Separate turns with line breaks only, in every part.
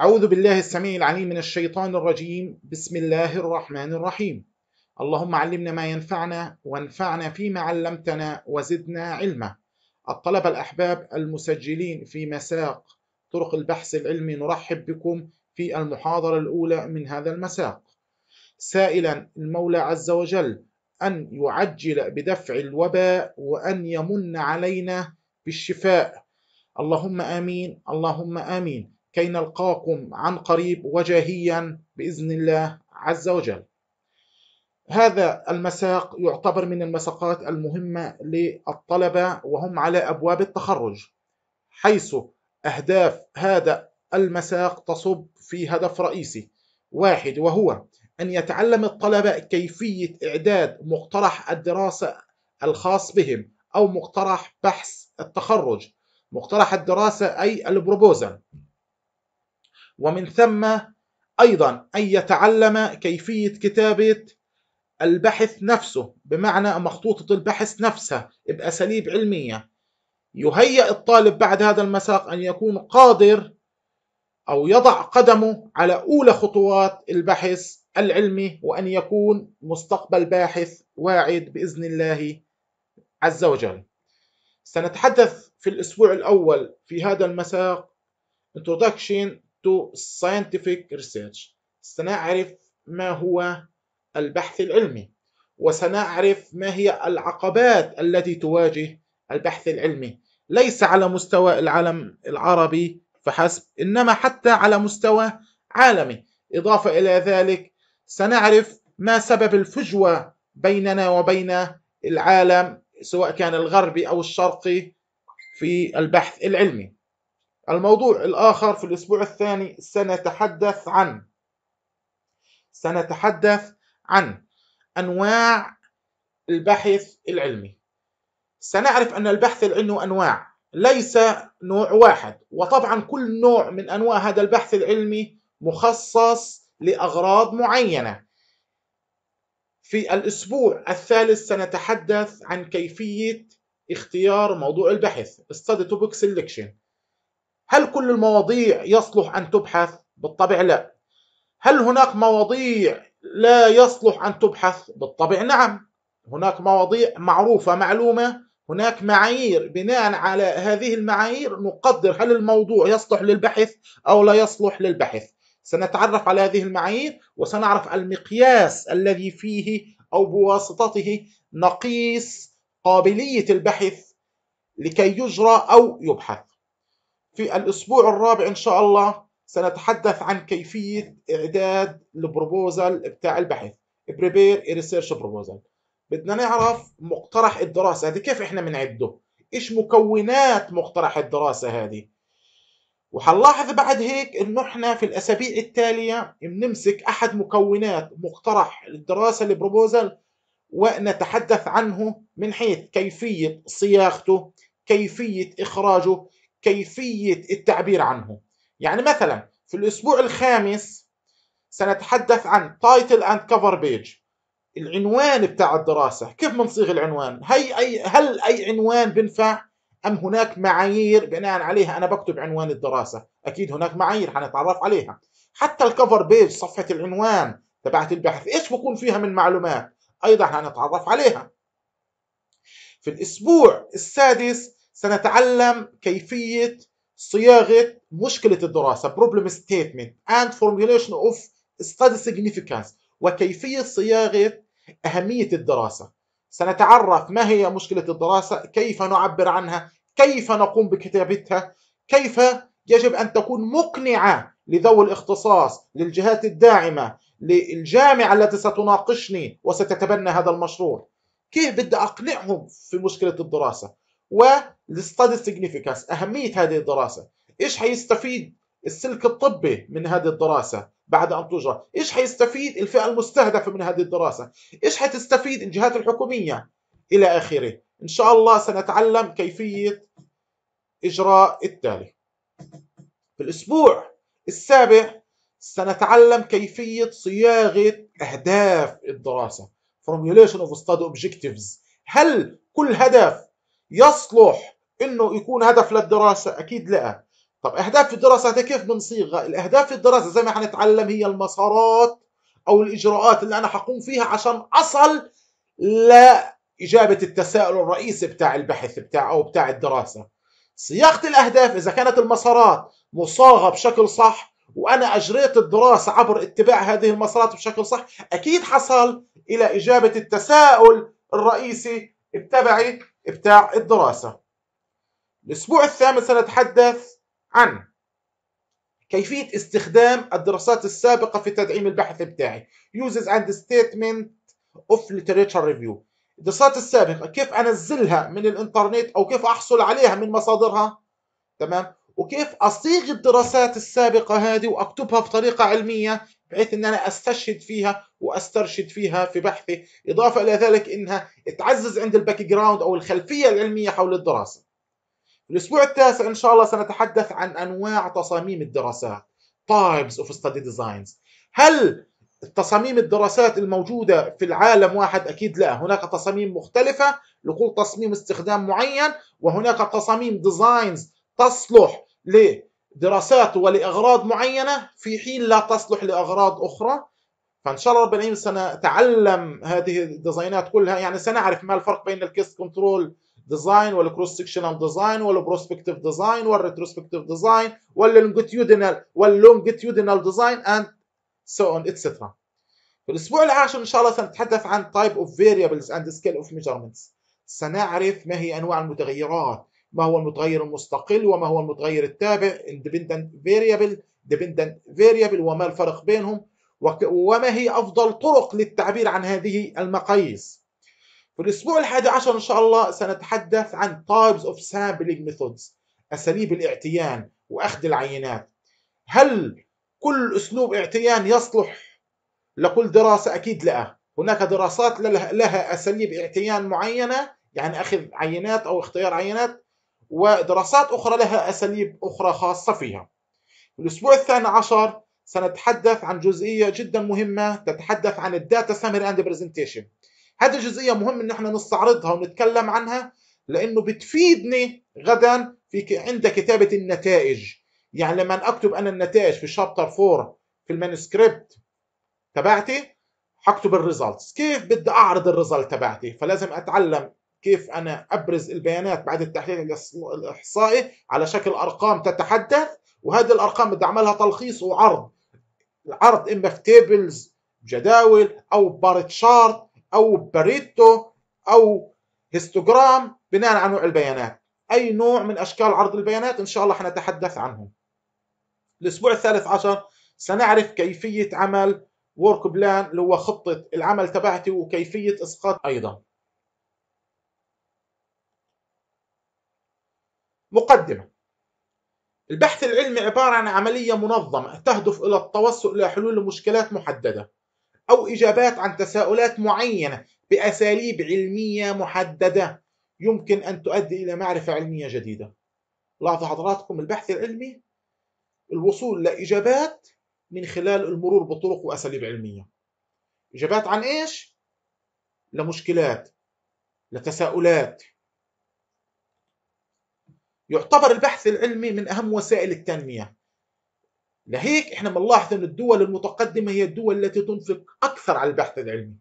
أعوذ بالله السميع العليم من الشيطان الرجيم بسم الله الرحمن الرحيم اللهم علمنا ما ينفعنا وانفعنا فيما علمتنا وزدنا علما الطلبة الأحباب المسجلين في مساق طرق البحث العلمي نرحب بكم في المحاضرة الأولى من هذا المساق سائلا المولى عز وجل أن يعجل بدفع الوباء وأن يمن علينا بالشفاء اللهم آمين اللهم آمين كي نلقاكم عن قريب وجاهيا باذن الله عز وجل. هذا المساق يعتبر من المساقات المهمه للطلبه وهم على ابواب التخرج حيث اهداف هذا المساق تصب في هدف رئيسي واحد وهو ان يتعلم الطلبه كيفيه اعداد مقترح الدراسه الخاص بهم او مقترح بحث التخرج مقترح الدراسه اي البروبوزال ومن ثم أيضا أن يتعلم كيفية كتابة البحث نفسه بمعنى مخطوطة البحث نفسها بأساليب علمية يهيئ الطالب بعد هذا المساق أن يكون قادر أو يضع قدمه على أولى خطوات البحث العلمي وأن يكون مستقبل باحث واعد بإذن الله عز وجل سنتحدث في الأسبوع الأول في هذا المساق introduction to scientific research سنعرف ما هو البحث العلمي وسنعرف ما هي العقبات التي تواجه البحث العلمي ليس على مستوى العالم العربي فحسب انما حتى على مستوى عالمي اضافه الى ذلك سنعرف ما سبب الفجوه بيننا وبين العالم سواء كان الغربي او الشرقي في البحث العلمي الموضوع الآخر في الأسبوع الثاني سنتحدث عن سنتحدث عن أنواع البحث العلمي سنعرف أن البحث العلمي أنواع ليس نوع واحد وطبعا كل نوع من أنواع هذا البحث العلمي مخصص لأغراض معينة في الأسبوع الثالث سنتحدث عن كيفية اختيار موضوع البحث Study Topic Selection هل كل المواضيع يصلح أن تبحث؟ بالطبع لا هل هناك مواضيع لا يصلح أن تبحث؟ بالطبع نعم هناك مواضيع معروفة معلومة هناك معايير بناء على هذه المعايير نقدر هل الموضوع يصلح للبحث أو لا يصلح للبحث سنتعرف على هذه المعايير وسنعرف المقياس الذي فيه أو بواسطته نقيس قابلية البحث لكي يجرى أو يبحث في الأسبوع الرابع إن شاء الله سنتحدث عن كيفية إعداد البروبوزل بتاع البحث Prepare a Research Proposal بدنا نعرف مقترح الدراسة هذه كيف إحنا بنعده إيش مكونات مقترح الدراسة هذه وحنلاحظ بعد هيك إنه إحنا في الأسابيع التالية بنمسك أحد مكونات مقترح الدراسة البروبوزل ونتحدث عنه من حيث كيفية صياغته كيفية إخراجه كيفية التعبير عنه يعني مثلا في الأسبوع الخامس سنتحدث عن تايتل اند كفر بيج العنوان بتاع الدراسة كيف بنصيغ العنوان هي أي هل أي عنوان بنفع أم هناك معايير بناء عليها أنا بكتب عنوان الدراسة أكيد هناك معايير حنتعرف عليها حتى الكفر بيج صفحة العنوان تبعت البحث إيش بكون فيها من معلومات أيضا حنتعرف عليها في الأسبوع السادس سنتعلم كيفية صياغة مشكلة الدراسة problem statement and formulation of study significance وكيفية صياغة أهمية الدراسة سنتعرف ما هي مشكلة الدراسة كيف نعبر عنها كيف نقوم بكتابتها كيف يجب أن تكون مقنعة لذوي الاختصاص للجهات الداعمة للجامعة التي ستناقشني وستتبنى هذا المشروع كيف بدي أقنعهم في مشكلة الدراسة والستادي سيجنيفيكانس اهميه هذه الدراسه ايش حيستفيد السلك الطبي من هذه الدراسه بعد ان تجرى ايش حيستفيد الفئه المستهدفه من هذه الدراسه ايش حتستفيد الجهات الحكوميه الى اخره ان شاء الله سنتعلم كيفيه اجراء التالي في الاسبوع السابع سنتعلم كيفية صياغة أهداف الدراسة Formulation of Study Objectives هل كل هدف يصلح انه يكون هدف للدراسه اكيد لا طب اهداف الدراسه هذا كيف بنصيغها الاهداف الدراسه زي ما حنتعلم هي المسارات او الاجراءات اللي انا حقوم فيها عشان اصل لاجابه التساؤل الرئيسي بتاع البحث بتاع او بتاع الدراسه صياغه الاهداف اذا كانت المسارات مصاغه بشكل صح وانا اجريت الدراسه عبر اتباع هذه المسارات بشكل صح اكيد حصل الى اجابه التساؤل الرئيسي التبعي بتاع الدراسة الأسبوع الثامن سنتحدث عن كيفية استخدام الدراسات السابقة في تدعيم البحث بتاعي Uses and Statement of Literature Review الدراسات السابقة كيف أنزلها من الإنترنت أو كيف أحصل عليها من مصادرها تمام وكيف أصيغ الدراسات السابقة هذه وأكتبها بطريقة علمية بحيث ان انا استشهد فيها واسترشد فيها في بحثي اضافه الى ذلك انها تعزز عند الباك جراوند او الخلفيه العلميه حول الدراسه في الاسبوع التاسع ان شاء الله سنتحدث عن انواع تصاميم الدراسات تايبس اوف ستدي ديزاينز هل تصاميم الدراسات الموجودة في العالم واحد أكيد لا هناك تصاميم مختلفة لكل تصميم استخدام معين وهناك تصاميم ديزاينز تصلح دراسات ولاغراض معينة في حين لا تصلح لأغراض أخرى فان شاء الله رب العالمين سنتعلم هذه الديزاينات كلها يعني سنعرف ما الفرق بين الكيس كنترول ديزاين والكروس سكشنال ديزاين والبروسبكتيف ديزاين والريتروسبكتيف ديزاين واللونجيتيودينال واللونجيتيودينال ديزاين اند سو اون اتسترا في الاسبوع العاشر ان شاء الله سنتحدث عن تايب اوف فيريبلز اند سكيل اوف ميجرمنتس سنعرف ما هي انواع المتغيرات ما هو المتغير المستقل وما هو المتغير التابع independent variable dependent variable وما الفرق بينهم وما هي أفضل طرق للتعبير عن هذه المقاييس في الأسبوع الحادي عشر إن شاء الله سنتحدث عن types of sampling methods أساليب الاعتيان وأخذ العينات هل كل أسلوب اعتيان يصلح لكل دراسة أكيد لا هناك دراسات لها أساليب اعتيان معينة يعني أخذ عينات أو اختيار عينات ودراسات أخرى لها أساليب أخرى خاصة فيها في الأسبوع الثاني عشر سنتحدث عن جزئية جدا مهمة تتحدث عن الداتا سمري اند برزنتيشن هذه الجزئية مهم ان احنا نستعرضها ونتكلم عنها لانه بتفيدني غدا في عند كتابة النتائج يعني لما اكتب انا النتائج في شابتر 4 في المانسكريبت تبعتي حكتب الريزلتس كيف بدي اعرض الريزلت تبعتي فلازم اتعلم كيف أنا أبرز البيانات بعد التحليل الإحصائي على شكل أرقام تتحدث وهذه الأرقام بدي أعملها تلخيص وعرض العرض إما في تيبلز جداول أو بار تشارت أو باريتو أو هيستوجرام بناء على نوع البيانات أي نوع من أشكال عرض البيانات إن شاء الله حنتحدث عنه الأسبوع الثالث عشر سنعرف كيفية عمل ورك بلان اللي هو خطة العمل تبعتي وكيفية إسقاط أيضا مقدمة البحث العلمي عبارة عن عملية منظمة تهدف إلى التوصل إلى حلول لمشكلات محددة أو إجابات عن تساؤلات معينة بأساليب علمية محددة يمكن أن تؤدي إلى معرفة علمية جديدة لاحظوا حضراتكم البحث العلمي الوصول لإجابات من خلال المرور بطرق وأساليب علمية إجابات عن إيش؟ لمشكلات لتساؤلات يعتبر البحث العلمي من أهم وسائل التنمية لهيك احنا بنلاحظ ان الدول المتقدمه هي الدول التي تنفق اكثر على البحث العلمي.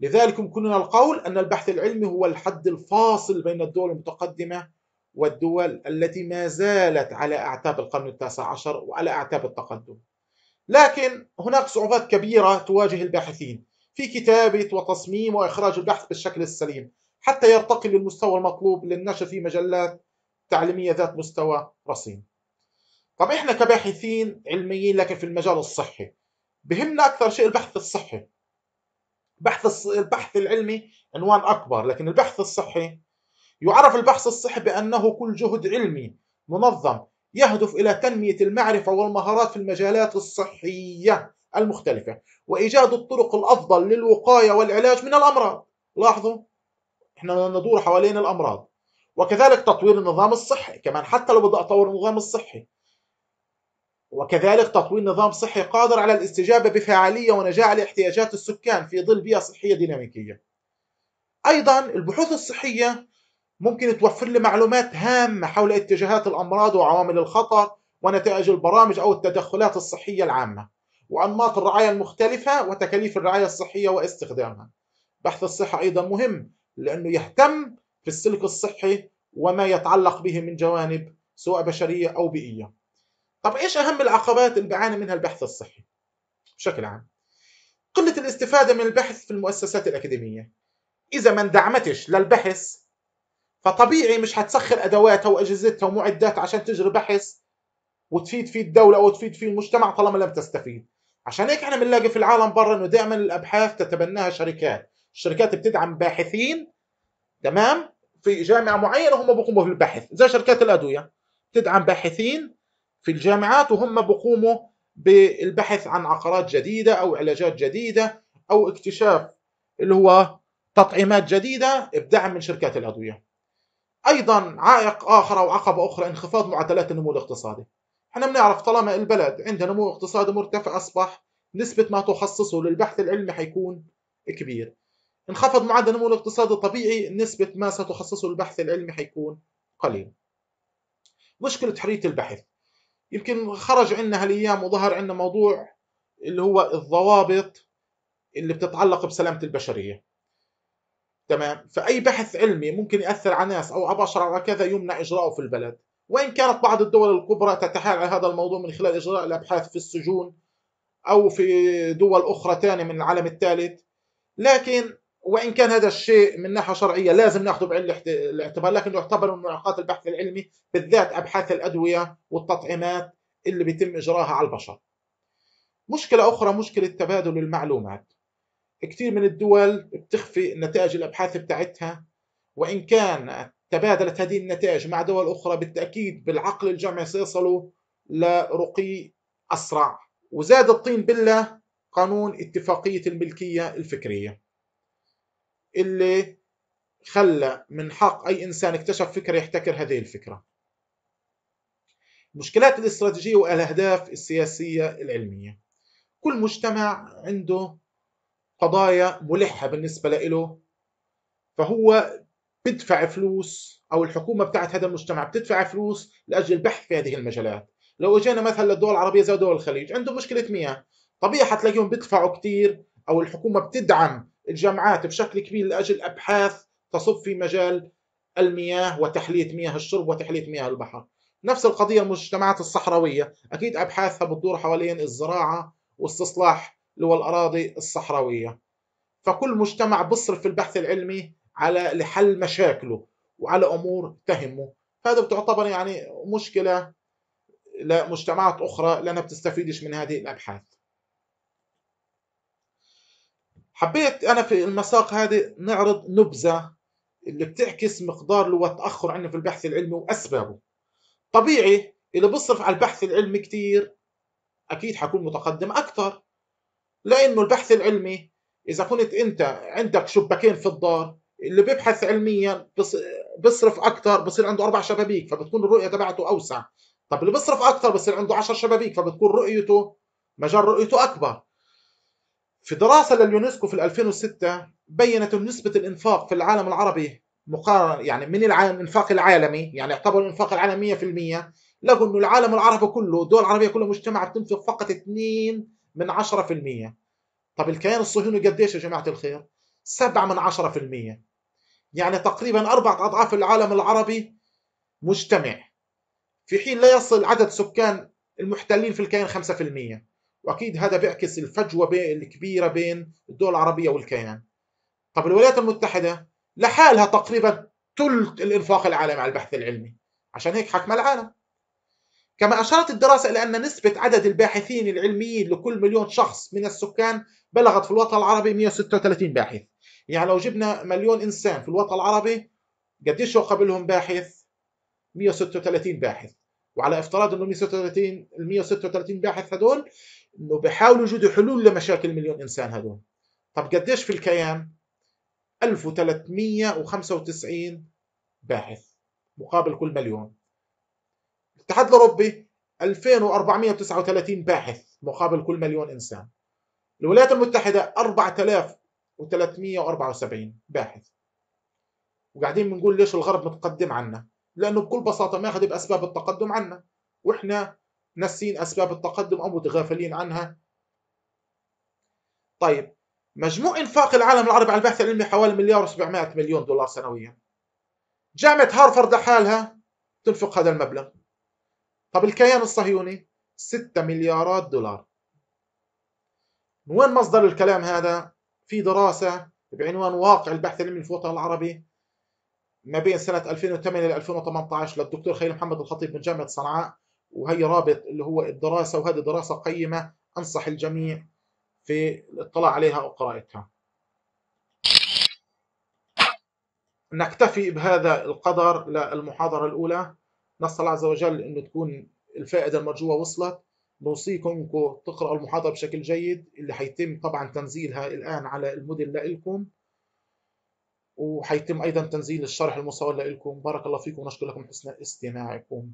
لذلك يمكننا القول ان البحث العلمي هو الحد الفاصل بين الدول المتقدمه والدول التي ما زالت على اعتاب القرن التاسع عشر وعلى اعتاب التقدم. لكن هناك صعوبات كبيره تواجه الباحثين في كتابه وتصميم واخراج البحث بالشكل السليم حتى يرتقي للمستوى المطلوب للنشر في مجلات تعليمية ذات مستوى رصين طب إحنا كباحثين علميين لكن في المجال الصحي بهمنا أكثر شيء البحث الصحي بحث البحث العلمي عنوان أكبر لكن البحث الصحي يعرف البحث الصحي بأنه كل جهد علمي منظم يهدف إلى تنمية المعرفة والمهارات في المجالات الصحية المختلفة وإيجاد الطرق الأفضل للوقاية والعلاج من الأمراض لاحظوا احنا ندور حوالين الأمراض وكذلك تطوير النظام الصحي كمان حتى لو بدي أطور النظام الصحي وكذلك تطوير نظام صحي قادر على الاستجابة بفعالية ونجاح لاحتياجات السكان في ظل بيئة صحية ديناميكية أيضا البحوث الصحية ممكن توفر لي معلومات هامة حول اتجاهات الأمراض وعوامل الخطر ونتائج البرامج أو التدخلات الصحية العامة وأنماط الرعاية المختلفة وتكاليف الرعاية الصحية واستخدامها بحث الصحة أيضا مهم لأنه يهتم في السلك الصحي وما يتعلق به من جوانب سواء بشرية أو بيئية طب إيش أهم العقبات اللي بعاني منها البحث الصحي بشكل عام قلة الاستفادة من البحث في المؤسسات الأكاديمية إذا ما اندعمتش للبحث فطبيعي مش هتسخر أدواتها وأجهزتها ومعداتها عشان تجري بحث وتفيد فيه الدولة أو تفيد فيه المجتمع طالما لم تستفيد عشان هيك احنا بنلاقي في العالم برا انه دائما الابحاث تتبناها شركات الشركات بتدعم باحثين تمام في جامعه معينه هم بيقوموا بالبحث زي شركات الادويه تدعم باحثين في الجامعات وهم بيقوموا بالبحث عن عقارات جديده او علاجات جديده او اكتشاف اللي هو تطعيمات جديده بدعم من شركات الادويه ايضا عائق اخر او عقبه اخرى انخفاض معدلات النمو الاقتصادي احنا بنعرف طالما البلد عندها نمو اقتصادي مرتفع اصبح نسبه ما تخصصه للبحث العلمي حيكون كبير انخفض معدل النمو الاقتصادي الطبيعي نسبة ما ستخصصه البحث العلمي حيكون قليل مشكلة حرية البحث يمكن خرج عنا هالأيام وظهر عنا موضوع اللي هو الضوابط اللي بتتعلق بسلامة البشرية تمام فأي بحث علمي ممكن يأثر على ناس أو على بشر على كذا يمنع إجراءه في البلد وإن كانت بعض الدول الكبرى تتحايل على هذا الموضوع من خلال إجراء الأبحاث في السجون أو في دول أخرى تانية من العالم الثالث لكن وان كان هذا الشيء من ناحيه شرعيه لازم ناخذه بعين الاعتبار لكنه يعتبر من معوقات البحث العلمي بالذات ابحاث الادويه والتطعيمات اللي بيتم اجراها على البشر. مشكله اخرى مشكله تبادل المعلومات. كثير من الدول بتخفي نتائج الابحاث بتاعتها وان كان تبادلت هذه النتائج مع دول اخرى بالتاكيد بالعقل الجمعي سيصلوا لرقي اسرع وزاد الطين بله قانون اتفاقيه الملكيه الفكريه. اللي خلى من حق أي إنسان اكتشف فكرة يحتكر هذه الفكرة المشكلات الاستراتيجية والأهداف السياسية العلمية كل مجتمع عنده قضايا ملحة بالنسبة له فهو بدفع فلوس أو الحكومة بتاعت هذا المجتمع بتدفع فلوس لأجل البحث في هذه المجالات لو اجينا مثلا للدول العربية زي دول الخليج عندهم مشكلة مياه طبيعي حتلاقيهم بيدفعوا كثير أو الحكومة بتدعم الجامعات بشكل كبير لاجل ابحاث تصب في مجال المياه وتحليه مياه الشرب وتحليه مياه البحر. نفس القضيه المجتمعات الصحراويه، اكيد ابحاثها بتدور حوالين الزراعه واستصلاح لو الاراضي الصحراويه. فكل مجتمع بصرف في البحث العلمي على لحل مشاكله وعلى امور تهمه، هذا بتعتبر يعني مشكله لمجتمعات اخرى لانها بتستفيدش من هذه الابحاث. حبيت أنا في المساق هذه نعرض نبذة اللي بتعكس مقدار اللي هو التأخر عندنا في البحث العلمي وأسبابه طبيعي اللي بيصرف على البحث العلمي كتير أكيد حكون متقدم أكتر لأنه البحث العلمي إذا كنت أنت عندك شباكين في الدار اللي بيبحث علميا بصرف أكتر بصير عنده أربع شبابيك فبتكون الرؤية تبعته أوسع طب اللي بصرف أكتر بصير عنده 10 شبابيك فبتكون رؤيته مجال رؤيته أكبر في دراسة لليونسكو في 2006 بينت نسبة الإنفاق في العالم العربي مقارنة يعني من الإنفاق العالمي يعني اعتبروا الإنفاق العالمي 100% لقوا إنه العالم العربي كله الدول العربية كلها مجتمعة بتنفق فقط 2 من 10% طب الكيان الصهيوني قديش يا جماعة الخير؟ 7 من 10% يعني تقريبا أربعة أضعاف العالم العربي مجتمع في حين لا يصل عدد سكان المحتلين في الكيان 5% واكيد هذا بيعكس الفجوه الكبيره بين الدول العربيه والكيان طب الولايات المتحده لحالها تقريبا ثلث الانفاق العالمي على البحث العلمي عشان هيك حكم العالم كما أشارت الدراسة إلى أن نسبة عدد الباحثين العلميين لكل مليون شخص من السكان بلغت في الوطن العربي 136 باحث يعني لو جبنا مليون إنسان في الوطن العربي قديش هو قبلهم باحث 136 باحث وعلى افتراض انه 136 ال 136 باحث هدول انه بيحاولوا يجدوا حلول لمشاكل مليون انسان هذول طب قديش في الكيان 1395 باحث مقابل كل مليون الاتحاد الاوروبي 2439 باحث مقابل كل مليون انسان الولايات المتحده 4374 باحث وقاعدين بنقول ليش الغرب متقدم عنا لانه بكل بساطه ماخذ باسباب التقدم عنا واحنا ناسين أسباب التقدم أو متغافلين عنها طيب مجموع إنفاق العالم العربي على البحث العلمي حوالي مليار و700 مليون دولار سنويا جامعة هارفرد لحالها تنفق هذا المبلغ طب الكيان الصهيوني 6 مليارات دولار من وين مصدر الكلام هذا؟ في دراسة بعنوان واقع البحث العلمي في الوطن العربي ما بين سنة 2008 إلى 2018 للدكتور خليل محمد الخطيب من جامعة صنعاء وهي رابط اللي هو الدراسة وهذه دراسة قيمة أنصح الجميع في الاطلاع عليها أو قراءتها نكتفي بهذا القدر للمحاضرة الأولى نسأل الله عز وجل أن تكون الفائدة المرجوة وصلت بوصيكم انكم تقرأوا المحاضرة بشكل جيد اللي حيتم طبعا تنزيلها الآن على الموديل لكم وهيتم أيضا تنزيل الشرح المصور لكم بارك الله فيكم ونشكر لكم حسن استماعكم